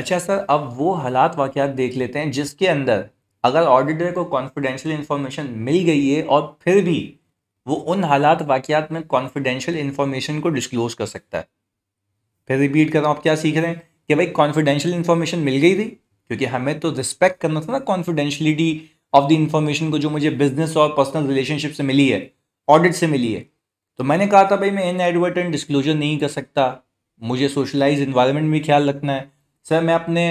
अच्छा सर अब वो हालात वाक़ देख लेते हैं जिसके अंदर अगर ऑडिटर को कॉन्फिडेंशियल इन्फॉर्मेशन मिल गई है और फिर भी वो उन हालात वाक़ात में कॉन्फिडेंशियल इन्फॉर्मेशन को डिस्क्लोज कर सकता है फिर रिपीट कर रहा हूँ आप क्या सीख रहे हैं कि भाई कॉन्फिडेंशियल इन्फॉर्मेशन मिल गई थी क्योंकि हमें तो रिस्पेक्ट करना था ना कॉन्फिडेंशलिटी ऑफ द इन्फॉर्मेशन को जो मुझे बिजनेस और पर्सनल रिलेशनशिप से मिली है ऑडिट से मिली है तो मैंने कहा था भाई मैं इन एडवर्टेंट डिस्क्लोजर नहीं कर सकता मुझे सोशलाइज इन्वायरमेंट में ख्याल रखना है सर मैं अपने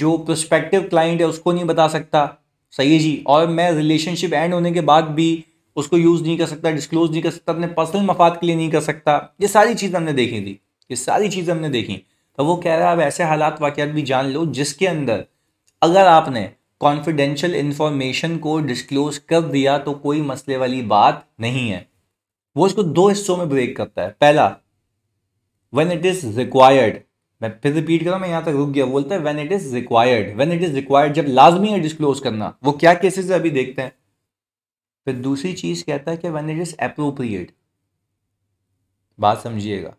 जो प्रोस्पेक्टिव क्लाइंट है उसको नहीं बता सकता सही है जी और मैं रिलेशनशिप एंड होने के बाद भी उसको यूज़ नहीं कर सकता डिस्क्लोज नहीं कर सकता अपने पर्सनल मफाद के लिए नहीं कर सकता ये सारी चीज़ हमने देखी थी ये सारी चीज़ें हमने देखी तो वो कह रहा है आप ऐसे हालात वाक़ भी जान लो जिसके अंदर अगर आपने कॉन्फिडेंशियल इन्फॉर्मेशन को डिस्क्लोज कर दिया तो कोई मसले वाली बात नहीं है वो इसको दो हिस्सों में ब्रेक करता है पहला वेन इट इज़ रिक्वायर्ड मैं फिर रिपीट करूँ मैं यहाँ तक रुक गया बोलते हैं when it is required when it is required जब लाजमी है डिस्कलोज करना वो क्या केसेस है अभी देखते हैं फिर दूसरी चीज़ कहता है कि वेन इट इज़ अप्रोप्रिएट बात समझिएगा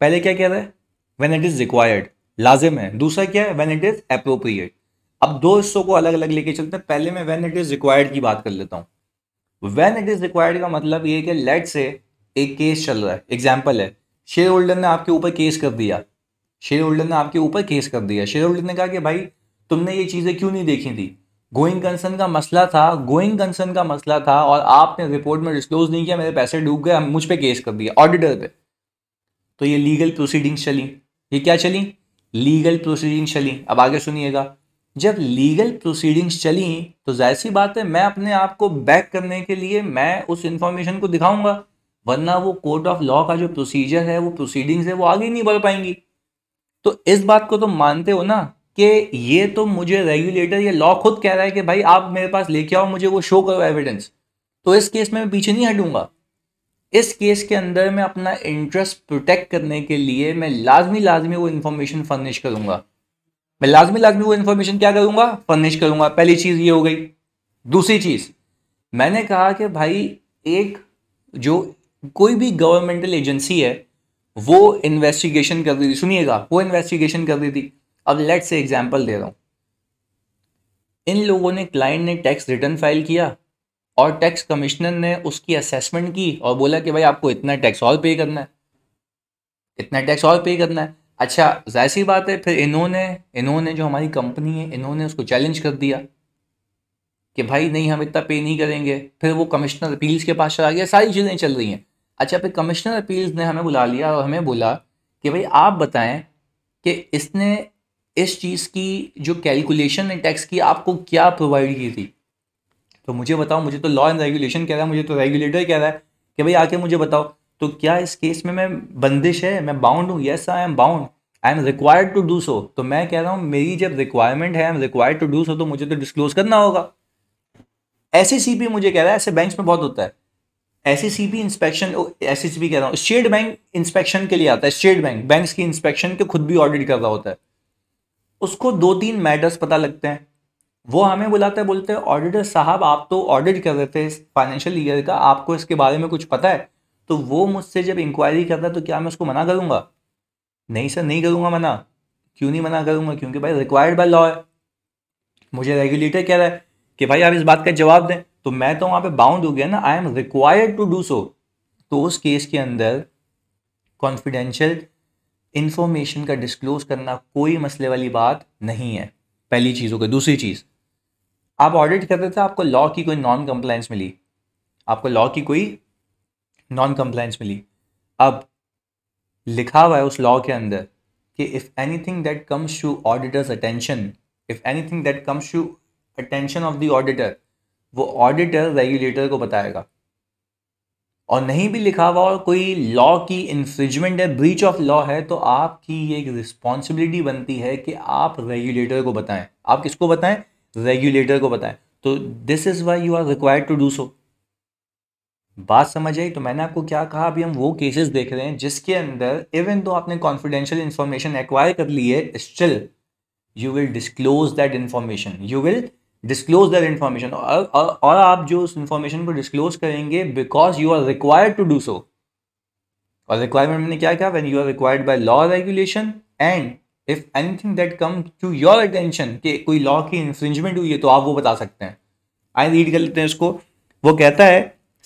पहले क्या कह रहा है वेन इट इज़ रिक्वायर्ड लाजिम है दूसरा क्या है वेन इट इज़ अप्रोप्रिएट अब दो हिस्सों को अलग अलग लेके चलते हैं पहले मैं वेन इट इज़ रिक्वायर्ड की बात कर लेता हूँ वेन इट इज़ रिक्वायर्ड का मतलब ये कि लेट से एक केस चल रहा है एग्जाम्पल है शेयर होल्डर ने आपके ऊपर केस कर दिया शेयर होल्डर ने आपके ऊपर केस कर दिया शेयर होल्डर ने कहा कि भाई तुमने ये चीज़ें क्यों नहीं देखी थी गोइंग कंसर्न का मसला था गोइंग कंसर्न का मसला था और आपने रिपोर्ट में डिस्क्लोज नहीं किया मेरे पैसे डूब गए मुझ पर केस कर दिया ऑडिटर पर तो ये लीगल प्रोसीडिंग्स चली ये क्या चली लीगल प्रोसीडिंग्स चली अब आगे सुनिएगा जब लीगल प्रोसीडिंग्स चली तो जाहिर सी बात है मैं अपने आप को बैक करने के लिए मैं उस इन्फॉर्मेशन को दिखाऊंगा वरना वो कोर्ट ऑफ लॉ का जो प्रोसीजर है वो प्रोसीडिंग्स है वो आगे नहीं बढ़ पाएंगी तो इस बात को तुम तो मानते हो ना कि ये तो मुझे रेगुलेटर ये लॉ खुद कह रहा है कि भाई आप मेरे पास लेके आओ मुझे वो शो करो एविडेंस तो इस केस में मैं पीछे नहीं हटूंगा इस केस के अंदर मैं अपना इंटरेस्ट प्रोटेक्ट करने के लिए मैं लाजमी लाजमी वो इन्फॉर्मेशन फर्निश करूंगा मैं लाजमी लाजमी वो इन्फॉर्मेशन क्या करूंगा फर्निश करूंगा पहली चीज़ ये हो गई दूसरी चीज़ मैंने कहा कि भाई एक जो कोई भी गवर्नमेंटल एजेंसी है वो इन्वेस्टिगेशन कर रही थी सुनिएगा वो इन्वेस्टिगेशन कर रही थी अब लेट से एग्जाम्पल दे रहा हूँ इन लोगों ने क्लाइंट ने टैक्स रिटर्न फाइल किया और टैक्स कमिश्नर ने उसकी असेसमेंट की और बोला कि भाई आपको इतना टैक्स और पे करना है इतना टैक्स और पे करना है अच्छा जाहिर सी बात है फिर इन्होंने इन्होंने जो हमारी कंपनी है इन्होंने उसको चैलेंज कर दिया कि भाई नहीं हम इतना पे नहीं करेंगे फिर वो कमिश्नर अपील्स के पास चला गया सारी चीज़ें चल रही हैं अच्छा फिर कमिश्नर अपील्स ने हमें बुला लिया और हमें बोला कि भाई आप बताएं कि इसने इस चीज़ की जो कैलकुलेशन है टैक्स की आपको क्या प्रोवाइड की थी तो मुझे बताओ मुझे तो लॉ एंड रेगुलेशन कह रहा है मुझे तो रेगुलेटर कह रहा है कि भाई आके मुझे बताओ तो क्या इस केस में मैं बंदिश है मैं बाउंड हूँ yes I am bound I am required to do so तो मैं कह रहा हूँ मेरी जब रिक्वायरमेंट है I am required to do so तो मुझे तो डिस्क्लोज करना होगा सी मुझे कह रहा है ऐसे बैंक्स में बहुत होता है एस इंस्पेक्शन एस कह रहा हूँ स्टेट बैंक इंस्पेक्शन के लिए आता है स्टेट बैंक बैंक की इंस्पेक्शन के खुद भी ऑडिट कर रहा होता है उसको दो तीन मैटर्स पता लगते हैं वो हमें बुलाते बोलते हैं ऑडिटर साहब आप तो ऑडिट कर रहे थे इस फाइनेंशियल ईयर का आपको इसके बारे में कुछ पता है तो वो मुझसे जब इंक्वायरी करता है तो क्या मैं उसको मना करूँगा नहीं सर नहीं करूँगा मना क्यों नहीं मना करूँगा क्योंकि भाई रिक्वायर्ड बाय लॉ है मुझे रेगुलेटर कह रहा है कि भाई आप इस बात का जवाब दें तो मैं तो वहां पे बाउंड हो गया ना I am required to do so तो उस केस के अंदर कॉन्फिडेंशियल इंफॉर्मेशन का डिस्क्लोज करना कोई मसले वाली बात नहीं है पहली चीज़ हो गई दूसरी चीज़ आप ऑडिट कर रहे थे आपको लॉ की कोई नॉन कंप्लायंस मिली आपको लॉ की कोई नॉन कंप्लायंस मिली अब लिखा हुआ है उस लॉ के अंदर कि if any thing that comes to auditors attention if any thing that comes to attention of the auditor वो ऑडिटर रेगुलेटर को बताएगा और नहीं भी लिखा हुआ और कोई लॉ की इन्फ्रिजमेंट है ब्रीच ऑफ लॉ है तो आपकी ये एक रिस्पॉन्सिबिलिटी बनती है कि आप रेगुलेटर को बताएं आप किसको बताएं रेगुलेटर को बताएं तो this is why you are required to do so बात समझ आई तो मैंने आपको क्या कहा अभी हम वो केसेस देख रहे हैं जिसके अंदर इवन तो आपने कॉन्फिडेंशियल इंफॉर्मेशन एक्वायर कर ली है still you will disclose that information you will disclose that information और आप जो उस इन्फॉर्मेशन को डिस्क्लोज करेंगे because you are required to do so और रिक्वायरमेंट मैंने क्या कहा when you are required by law regulation and if any thing that come to your attention कि कोई लॉ की इन्फ्रिंजमेंट हुई है तो आप वो बता सकते हैं आई रीड कर लेते हैं इसको वो कहता है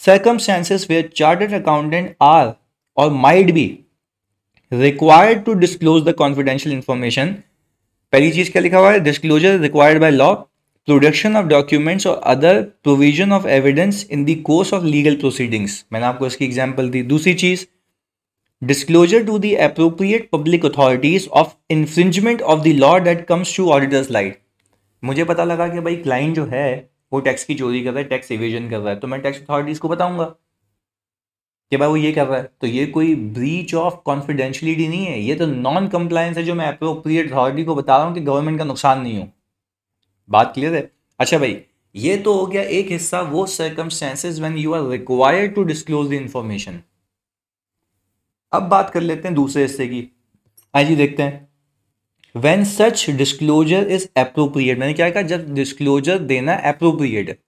circumstances where chartered accountant are or might be required to disclose the confidential information पहली चीज क्या लिखा हुआ है disclosure required by law production of documents or other provision of evidence in the course of legal proceedings मैंने आपको इसकी example दी दूसरी चीज़ disclosure to the appropriate public authorities of infringement of the law that comes to auditors light मुझे पता लगा कि भाई क्लाइंट जो है वो टैक्स की चोरी कर रहा है टैक्स इविजन कर रहा है तो मैं टैक्स अथॉरिटीज़ को बताऊंगा कि भाई वो ये कर रहा है तो ये कोई ब्रीच ऑफ कॉन्फिडेंशलिटी नहीं है ये तो नॉन कंप्लायंस है जो मैं अप्रोप्रिएट अथॉरिटी को बता रहा हूँ कि गवर्नमेंट का नुकसान नहीं हो बात क्लियर है अच्छा भाई ये तो हो गया एक हिस्सा वो circumstances when you are required to disclose the information अब बात कर लेते हैं दूसरे हिस्से की आइए हाँ देखते हैं when such disclosure is appropriate मैंने क्या कहा जब डिस्क्लोजर देना अप्रोप्रिएट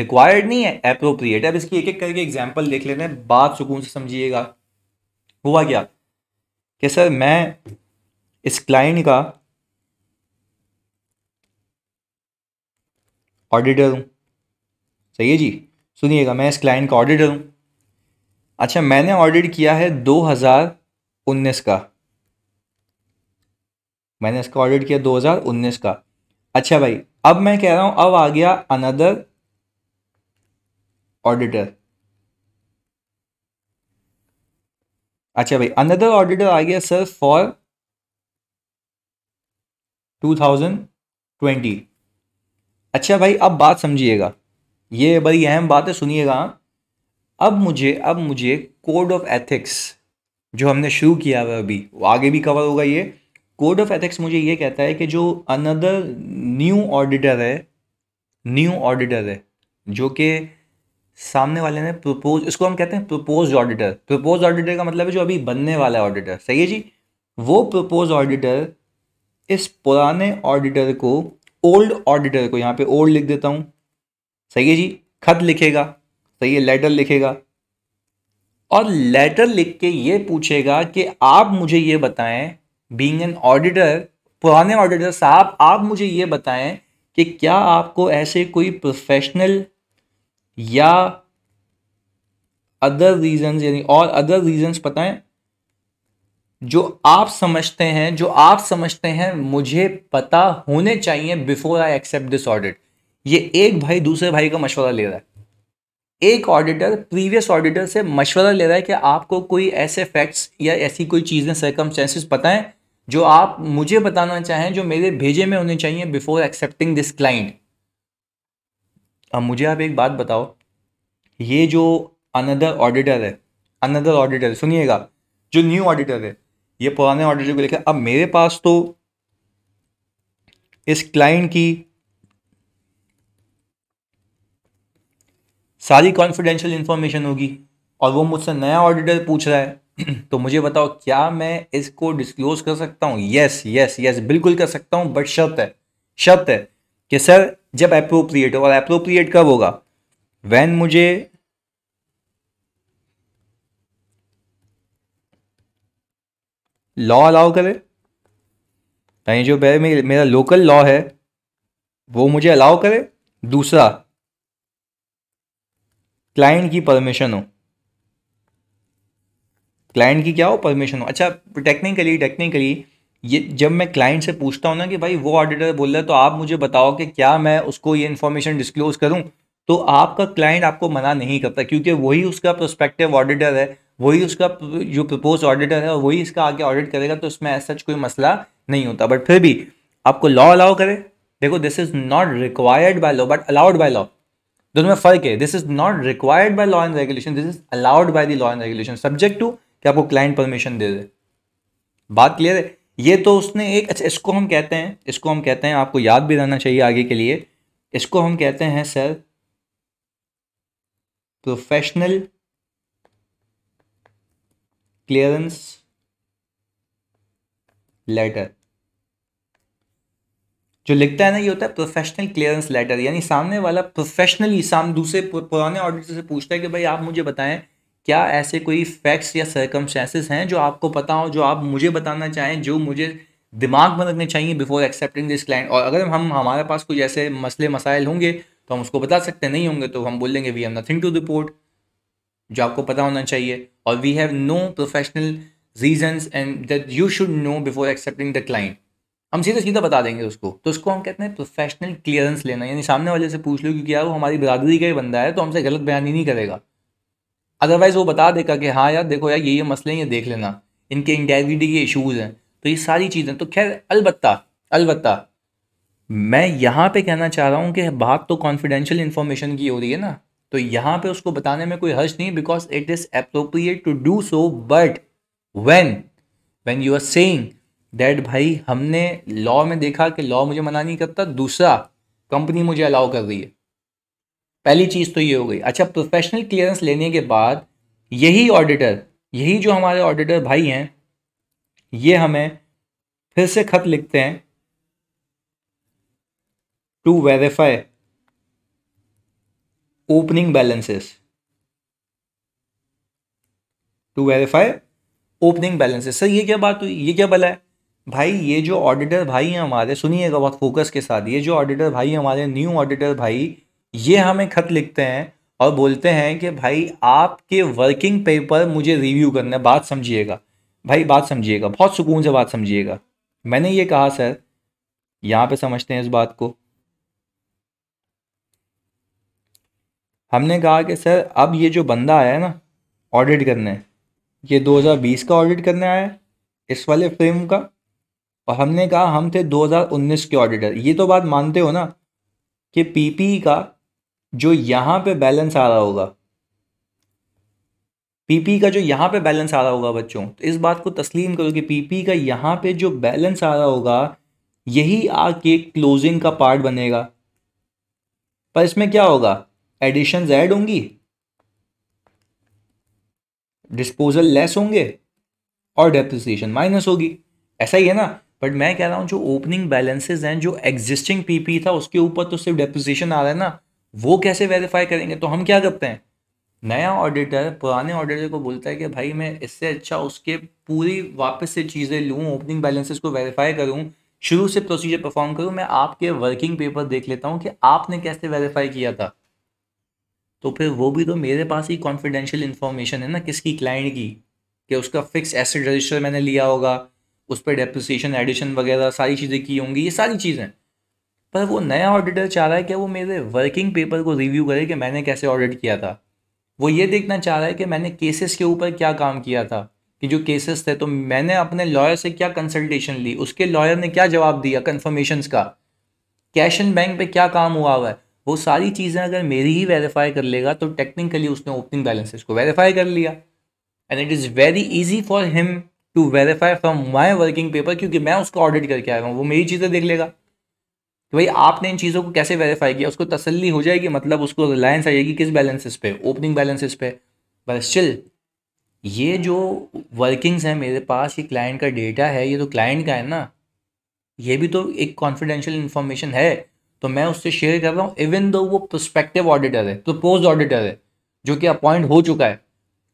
रिक्वायर्ड नहीं है अप्रोप्रिएट अब इसकी एक एक करके एग्जाम्पल देख लेते हैं बात सुकून से समझिएगा हुआ क्या कि सर मैं इस क्लाइंट का ऑडिटर हूँ सही है जी सुनिएगा मैं इस क्लाइंट का ऑडिटर हूँ अच्छा मैंने ऑडिट किया है 2019 का मैंने इसका ऑडिट किया 2019 का अच्छा भाई अब मैं कह रहा हूँ अब आ गया अनदर ऑडिटर अच्छा भाई अनदर ऑडिटर आ गया सर फॉर 2020 अच्छा भाई अब बात समझिएगा ये बड़ी अहम बात है सुनिएगा अब मुझे अब मुझे कोड ऑफ एथिक्स जो हमने शुरू किया हुआ अभी वो आगे भी कवर होगा ये कोड ऑफ एथिक्स मुझे ये कहता है कि जो अनदर न्यू ऑडिटर है न्यू ऑडिटर है जो कि सामने वाले ने प्रपोज इसको हम कहते हैं प्रपोज ऑडिटर प्रपोज ऑडिटर का मतलब है जो अभी बनने वाला है ऑडिटर सही है जी वो प्रपोज ऑडिटर इस पुराने ऑडिटर को ओल्ड ऑडिटर को यहाँ पे ओल्ड लिख देता हूँ सही है जी खत लिखेगा सही है लेटर लिखेगा और लेटर लिख के ये पूछेगा कि आप मुझे ये बताएं बींग एन ऑडिटर पुराने ऑडिटर साहब आप मुझे ये बताएं कि क्या आपको ऐसे कोई प्रोफेशनल या अदर रीजंस यानी और अदर रीजंस पता है जो आप समझते हैं जो आप समझते हैं मुझे पता होने चाहिए before I accept this audit ये एक भाई दूसरे भाई का मशवरा ले रहा है एक ऑडिटर प्रीवियस ऑडिटर से मशवरा ले रहा है कि आपको कोई ऐसे फैक्ट्स या ऐसी कोई चीज़ें सर्कमस्टेंसेस पता हैं जो आप मुझे बताना चाहें जो मेरे भेजे में होने चाहिए बिफोर एक्सेप्टिंग दिस क्लाइंट अब मुझे आप एक बात बताओ ये जो अनदर ऑडिटर है अनदर ऑडिटर सुनिएगा जो न्यू ऑडिटर है ये पुराने ऑर्डर जो लिखा अब मेरे पास तो इस क्लाइंट की सारी कॉन्फिडेंशियल इंफॉर्मेशन होगी और वो मुझसे नया ऑडिटर पूछ रहा है तो मुझे बताओ क्या मैं इसको डिस्क्लोज कर सकता हूँ यस यस यस बिल्कुल कर सकता हूँ बट शर्त है शर्त है कि सर जब अप्रोप्रिएट हो और अप्रोप्रिएट कब होगा वैन मुझे लॉ अलाउ करे यानी जो मेरे मेरा लोकल लॉ है वो मुझे अलाउ करे दूसरा क्लाइंट की परमिशन हो क्लाइंट की क्या हो परमिशन हो अच्छा टेक्निकली टेक्निकली ये जब मैं क्लाइंट से पूछता हूँ ना कि भाई वो ऑडिटर बोल रहा है तो आप मुझे बताओ कि क्या मैं उसको ये इन्फॉर्मेशन डिस्क्लोज करूँ तो आपका क्लाइंट आपको मना नहीं करता क्योंकि वही उसका प्रोस्पेक्टिव ऑडिटर है वही उसका जो प्रपोज ऑडिटर है वही इसका आगे ऑडिट करेगा तो इसमें ऐसा कोई मसला नहीं होता बट फिर भी आपको लॉ अलाउ करे देखो this is not required by law but allowed by law दोनों में फर्क है this is not required by law and regulation this is allowed by the law and regulation subject to कि आपको क्लाइंट परमिशन दे दे बात clear है ये तो उसने एक अच्छा इसको हम कहते हैं इसको हम कहते हैं आपको याद भी रहना चाहिए आगे के लिए इसको हम कहते हैं सर प्रोफेशनल क्लियरेंस लेटर जो लिखता है ना ये होता है प्रोफेशनल क्लियरेंस लेटर यानी सामने वाला प्रोफेशनली साम दूसरे पुराने ऑडिटर से पूछता है कि भाई आप मुझे बताएं क्या ऐसे कोई फैक्ट्स या सर्कमस्टेंसेस हैं जो आपको पता हो जो आप मुझे बताना चाहें जो मुझे दिमाग में रखने चाहिए बिफोर एक्सेप्टिंग दिस क्लाइंट और अगर हम हमारे पास कुछ ऐसे मसले मसाइल होंगे तो हम उसको बता सकते नहीं होंगे तो हम बोल देंगे we have nothing to report जो आपको पता होना चाहिए और we have no professional reasons and that you should know before accepting the client हम सीधे सीधा बता देंगे उसको तो उसको हम कहते हैं प्रोफेशनल क्लियरेंस लेना यानी सामने वाले से पूछ लो क्योंकि यार वो हमारी बरादरी का ही बंदा है तो हमसे गलत बयान ही नहीं करेगा अदरवाइज़ वो बता देगा कि हाँ यार देखो यार ये ये मसले हैं ये देख लेना इनके इंटेग्रिटी के इशूज़ हैं तो ये सारी चीज़ें तो खैर अलबत् अलबत् मैं यहाँ पे कहना चाह रहा हूँ कि बात तो कॉन्फिडेंशियल इन्फॉर्मेशन की हो रही है ना तो यहाँ पे उसको बताने में कोई हर्ष नहीं because it is appropriate to do so but when when you are saying that भाई हमने लॉ में देखा कि लॉ मुझे मना नहीं करता दूसरा कंपनी मुझे अलाउ कर रही है पहली चीज़ तो ये हो गई अच्छा प्रोफेशनल क्लियरेंस लेने के बाद यही ऑडिटर यही जो हमारे ऑडिटर भाई हैं ये हमें फिर से खत लिखते हैं to verify opening balances to verify opening balances sir ये क्या बात हुई ये क्या बला है भाई ये जो ऑडिटर भाई हैं हमारे सुनिएगा बहुत फोकस के साथ ये जो ऑडिटर भाई हमारे न्यू ऑडिटर भाई ये हमें खत लिखते हैं और बोलते हैं कि भाई आपके वर्किंग पेपर मुझे रिव्यू करना है बात समझिएगा भाई बात समझिएगा बहुत सुकून से बात समझिएगा मैंने ये कहा सर यहाँ पे समझते हैं इस बात को हमने कहा कि सर अब ये जो बंदा आया है ना ऑडिट करने ये 2020 का ऑडिट करने आया है इस वाले फ्रेम का और हमने कहा हम थे 2019 के ऑडिटर ये तो बात मानते हो ना कि पीपी का जो यहाँ पे बैलेंस आ रहा होगा पीपी का जो यहाँ पे बैलेंस आ रहा होगा बच्चों तो इस बात को तस्लीम करो कि पीपी का यहाँ पे जो बैलेंस आ रहा होगा यही आके क्लोजिंग का पार्ट बनेगा पर इसमें क्या होगा एडिशन ऐड होंगी डिस्पोजल लेस होंगे और डेप्रिसिएशन माइनस होगी ऐसा ही है ना बट मैं कह रहा हूं जो ओपनिंग बैलेंसेज हैं जो एग्जिस्टिंग पीपी था उसके ऊपर तो सिर्फ डेप्रिसिएशन आ रहा है ना वो कैसे वेरीफाई करेंगे तो हम क्या करते हैं नया ऑडिटर पुराने ऑडिटर को बोलता है कि भाई मैं इससे अच्छा उसके पूरी वापस से चीज़ें लूँ ओपनिंग बैलेंसेस को वेरीफाई करूँ शुरू से प्रोसीजर परफॉर्म करूँ मैं आपके वर्किंग पेपर देख लेता हूँ कि आपने कैसे वेरीफाई किया था तो फिर वो भी तो मेरे पास ही कॉन्फिडेंशियल इन्फॉर्मेशन है ना किसकी क्लाइंट की कि उसका फिक्स एसेट रजिस्टर मैंने लिया होगा उस पर डेप्रिसिएशन एडिशन वगैरह सारी चीज़ें की होंगी ये सारी चीज़ें पर वो नया ऑडिटर चाह रहा है कि वो मेरे वर्किंग पेपर को रिव्यू करे कि मैंने कैसे ऑडिट किया था वो ये देखना चाह रहा है कि मैंने केसेस के ऊपर क्या काम किया था कि जो केसेस थे तो मैंने अपने लॉयर से क्या कंसल्टेशन ली उसके लॉयर ने क्या जवाब दिया कन्फर्मेशन का कैश एंड बैंक पे क्या काम हुआ हुआ है वो सारी चीज़ें अगर मेरी ही वेरीफाई कर लेगा तो टेक्निकली उसने ओपनिंग बैलेंसेस को वेरीफाई कर लिया and it is very easy for him to verify from my working paper क्योंकि मैं उसको ऑडिट करके आया हूँ वो मेरी चीज़ें देख लेगा कि भाई आपने इन चीज़ों को कैसे वेरीफाई किया उसको तसल्ली हो जाएगी मतलब उसको रिलायंस आएगी किस बैलेंसेस पे ओपनिंग बैलेंसेस पे बट स्टिल ये जो वर्किंग्स हैं मेरे पास ये क्लाइंट का डेटा है ये तो क्लाइंट का है ना ये भी तो एक कॉन्फिडेंशियल इन्फॉर्मेशन है तो मैं उससे शेयर कर रहा हूँ इवन दो वो प्रोस्पेक्टिव ऑडिटर है पोस्ट तो ऑडिटर है जो कि अपॉइंट हो चुका है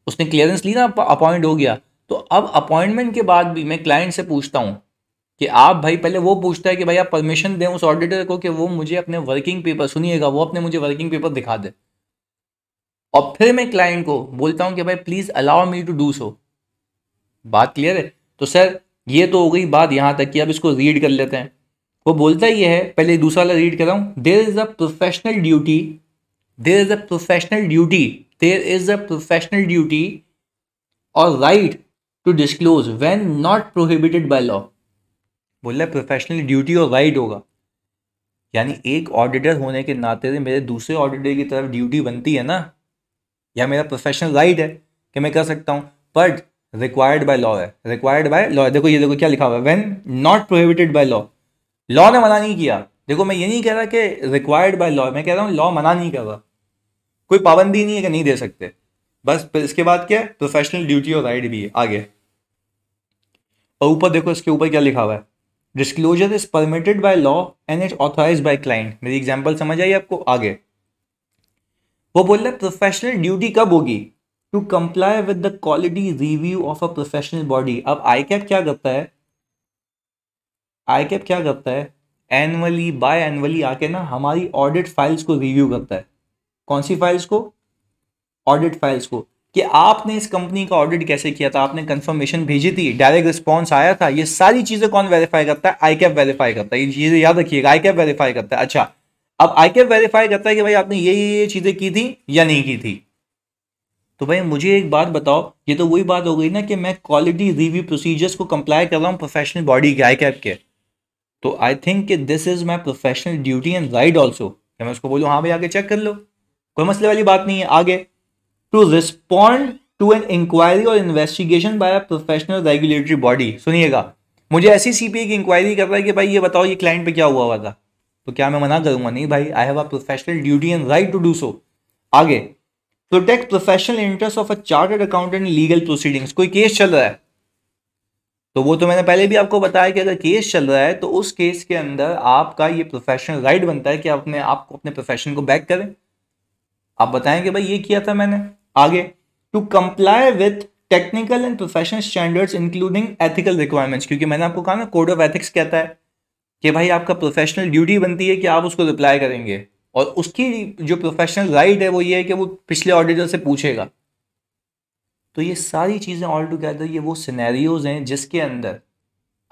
उसने क्लियरेंस ली ना अपॉइंट हो गया तो अब अपॉइंटमेंट के बाद भी मैं क्लाइंट से पूछता हूँ कि आप भाई पहले वो पूछता है कि भाई आप परमिशन दें उस ऑडिटर को कि वो मुझे अपने वर्किंग पेपर सुनिएगा वो अपने मुझे वर्किंग पेपर दिखा दे और फिर मैं क्लाइंट को बोलता हूँ कि भाई please allow me to do so बात क्लियर है तो सर ये तो हो गई बात यहाँ तक कि अब इसको रीड कर लेते हैं वो बोलता ही है पहले दूसरा वाला रीड कर रहा हूँ there is a professional duty there is a professional duty there is a professional duty और right to disclose when not prohibited by law बोल रहा प्रोफेशनल ड्यूटी और राइट होगा यानी एक ऑडिटर होने के नाते से मेरे दूसरे ऑडिटर की तरफ ड्यूटी बनती है ना या मेरा प्रोफेशनल राइट है कि मैं कर सकता हूँ बट रिक्वायर्ड बाय लॉ है रिक्वायर्ड बाय लॉ देखो ये देखो क्या लिखा हुआ है when not prohibited by law law ने मना नहीं किया देखो मैं ये नहीं कह रहा कि रिक्वायर्ड बाय लॉ मैं कह रहा हूँ लॉ मना नहीं कर रहा कोई पाबंदी नहीं है कि नहीं दे सकते बस फिर इसके बाद क्या है प्रोफेशनल ड्यूटी और राइट भी है आगे और ऊपर देखो इसके ऊपर क्या लिखा हुआ है disclosure is permitted by law and it authorise by client मेरी एग्जाम्पल समझ आई आपको आगे वो बोल रहे प्रोफेशनल ड्यूटी कब होगी to comply with the quality review of a professional body अब आई क्या करता है आई कैप क्या करता है एनुअली बाय एनुअली आके ना हमारी ऑडिट फाइल्स को रिव्यू करता है कौन सी फाइल्स को ऑडिट फाइल्स को कि आपने इस कंपनी का ऑडिट कैसे किया था आपने कंफर्मेशन भेजी थी डायरेक्ट रिस्पॉन्स आया था ये सारी चीज़ें कौन वेरीफाई करता है आई कैप वेरीफाई करता है ये चीज़ें याद रखिएगा आई कैप वेरीफाई करता है अच्छा अब आई कैप वेरीफाई करता है कि भाई आपने ये ये, ये चीज़ें की थी या नहीं की थी तो भाई मुझे एक बात बताओ ये तो वही बात हो गई ना कि मैं क्वालिटी रिव्यू प्रोसीजर्स को कंप्लाई कर रहा हूँ प्रोफेशनल बॉडी के आई कैप के तो आई थिंक कि this is my professional duty and right also मैं उसको बोलूँ हाँ भाई आगे चेक कर लो कोई मसले वाली बात नहीं है आगे to respond to an inquiry or investigation by a professional regulatory body सुनिएगा मुझे ऐसी सीपीए की इंक्वायरी कर रहा है कि भाई ये बताओ ये क्लाइंट पे क्या हुआ हुआ था तो क्या मैं मना करूंगा नहीं भाई I have a professional duty and right to do so आगे protect professional interest of a chartered accountant legal proceedings कोई केस चल रहा है तो वो तो मैंने पहले भी आपको बताया कि अगर केस चल रहा है तो उस केस के अंदर आपका ये प्रोफेशनल राइट बनता है कि आप अपने आपको अपने प्रोफेशन को बैक करें आप बताएं कि भाई ये किया था मैंने आगे to comply with technical and professional standards including ethical requirements क्योंकि मैंने आपको कहा ना कोड ऑफ एथिक्स कहता है कि भाई आपका प्रोफेशनल ड्यूटी बनती है कि आप उसको रिप्लाई करेंगे और उसकी जो प्रोफेशनल राइट है वो ये है कि वो पिछले ऑडिटर से पूछेगा तो ये सारी चीज़ें ऑल टुगेदर ये वो सिनेरियोज़ हैं जिसके अंदर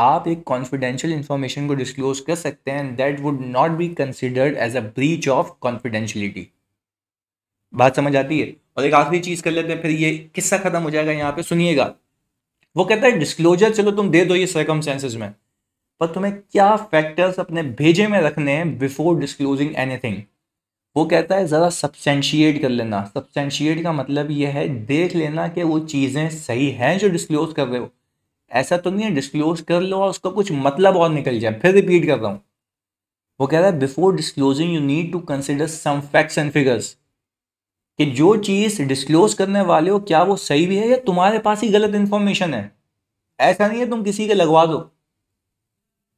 आप एक कॉन्फिडेंशियल इंफॉर्मेशन को डिस्क्लोज कर सकते हैं and that would not be considered as a breach of confidentiality बात समझ आती है और एक आखिरी चीज़ कर लेते हैं फिर ये किस्सा ख़त्म हो जाएगा यहाँ पे सुनिएगा वो कहता है डिस्क्लोजर चलो तुम दे दो ये सरकम में पर तुम्हें क्या फैक्टर्स अपने भेजे में रखने हैं बिफोर डिस्क्लोजिंग एनीथिंग वो कहता है ज़रा सब्सटेंशिएट कर लेना सब्सटेंशिएट का मतलब ये है देख लेना कि वो चीज़ें सही हैं जो डिस्क्लोज कर रहे हो ऐसा तो नहीं है डिस्क्लोज कर लो और उसका कुछ मतलब और निकल जाए फिर रिपीट कर रहा हूँ वो कह रहा है before disclosing you need to consider some facts and figures कि जो चीज़ डिस्क्लोज करने वाले हो क्या वो सही भी है या तुम्हारे पास ही गलत इन्फॉर्मेशन है ऐसा नहीं है तुम किसी के लगवा दो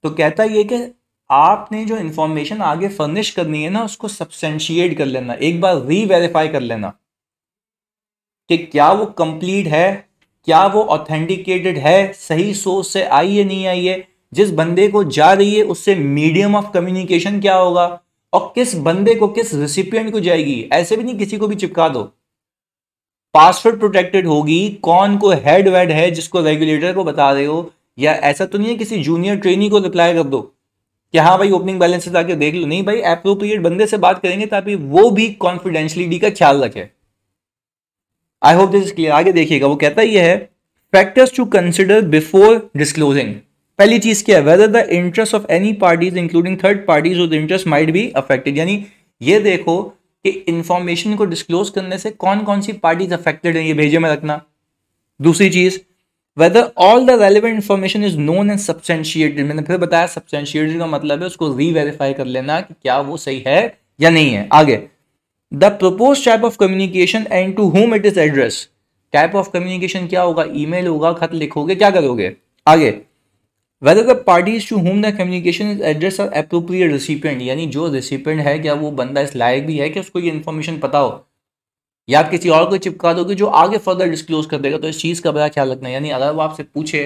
तो कहता ये कि आपने जो इन्फॉर्मेशन आगे फर्निश करनी है ना उसको सब्सटेंशिएट कर लेना एक बार री वेरीफाई कर लेना कि क्या वो कंप्लीट है क्या वो ऑथेंटिकेटेड है सही सोर्स से आई है नहीं आई है जिस बंदे को जा रही है उससे मीडियम ऑफ कम्युनिकेशन क्या होगा और किस बंदे को किस रिसिपियंट को जाएगी ऐसे भी नहीं किसी को भी चिपका दो पासवर्ड प्रोटेक्टेड होगी कौन को हेड वेड है जिसको रेगुलेटर को बता रहे हो या ऐसा तो नहीं है किसी जूनियर ट्रेनी को रिप्लाई कर दो कि हाँ भाई ओपनिंग बैलेंस आके देख लो नहीं भाई एप्रोप्रिएट बंदे से बात करेंगे ताकि वो भी कॉन्फिडेंशलिटी का ख्याल रखे आई होप दिस क्लियर आगे देखिएगा वो कहता यह है factors to consider before disclosing पहली चीज क्या है whether the interest of any parties including third parties और इंटरेस्ट माइड बी अफेक्टेड यानी ये देखो कि इंफॉर्मेशन को डिस्क्लोज करने से कौन कौन सी पार्टीज अफेक्टेड है ये भेजे में रखना दूसरी चीज whether all the relevant information is known and substantiated मैंने फिर बताया सब्सटेंशिएटेड का मतलब है उसको रीवेरीफाई कर लेना कि क्या वो सही है या नहीं है आगे the propose type of communication and to whom it is address type of communication क्या होगा मेल होगा खत लिखोगे क्या करोगे आगे whether the parties to whom the communication is address appropriate recipient यानी जो रिसिपेंट है क्या वो बंदा इस लायक भी है कि उसको ये इन्फॉर्मेशन पता हो या आप किसी और को चिपका दोगे जो आगे फर्दर डिस्क्लोज कर देगा तो इस चीज़ का बड़ा ख्याल रखना यानी अगर वो आपसे पूछे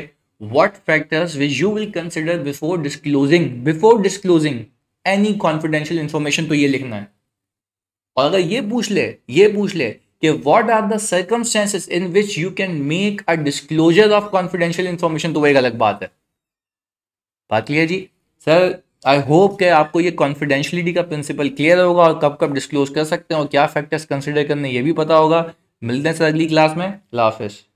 what factors which you will consider before disclosing before disclosing any confidential information तो ये लिखना है और अगर ये पूछ ले ये पूछ ले कि what are the circumstances in which you can make a disclosure of confidential information तो वो एक अलग बात है बात यह जी सर आई होप के आपको ये कॉन्फिडेंशलिटी का प्रिंसिपल क्लियर होगा और कब कब डिस्क्लोज कर सकते हैं और क्या फैक्टर्स कंसिडर करने ये भी पता होगा मिलते हैं सर अगली क्लास में लाफिज़